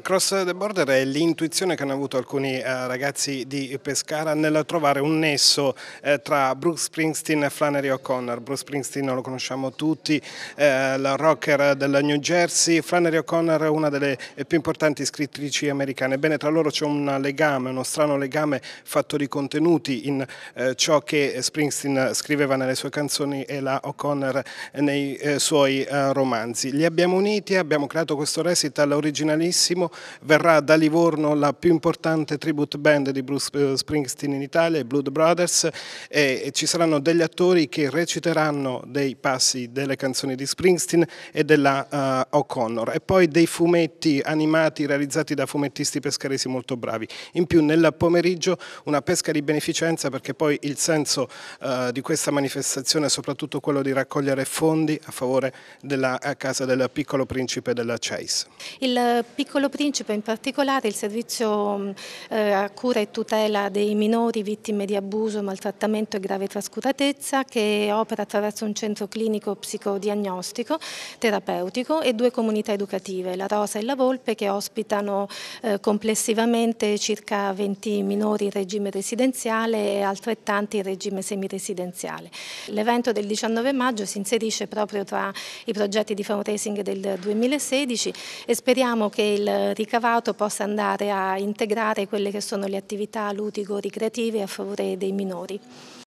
Cross the Border è l'intuizione che hanno avuto alcuni eh, ragazzi di Pescara nel trovare un nesso eh, tra Bruce Springsteen e Flannery O'Connor. Bruce Springsteen lo conosciamo tutti, eh, la rocker della New Jersey, Flannery O'Connor è una delle più importanti scrittrici americane. Ebbene, tra loro c'è un legame, uno strano legame fatto di contenuti in eh, ciò che Springsteen scriveva nelle sue canzoni e la O'Connor nei suoi romanzi. Li abbiamo uniti, abbiamo creato questo recital originalissimo entusiasmo, verrà da Livorno la più importante tribute band di Bruce eh, Springsteen in Italia, i Blood Brothers, e ci saranno degli attori che reciteranno dei passi delle canzoni di Springsteen e della uh, O'Connor, e poi dei fumetti animati realizzati da fumettisti pescaresi molto bravi. In più nel pomeriggio una pesca di beneficenza perché poi il senso uh, di questa manifestazione è soprattutto quello di raccogliere fondi a favore della a casa del piccolo principe della Chase. Il piccolo Principe in particolare il servizio eh, a cura e tutela dei minori vittime di abuso, maltrattamento e grave trascuratezza che opera attraverso un centro clinico psicodiagnostico, terapeutico e due comunità educative, la Rosa e la Volpe che ospitano eh, complessivamente circa 20 minori in regime residenziale e altrettanti in regime semiresidenziale. L'evento del 19 maggio si inserisce proprio tra i progetti di fundraising del 2016 e speriamo che il eh, ricavato possa andare a integrare quelle che sono le attività ludico-ricreative a favore dei minori.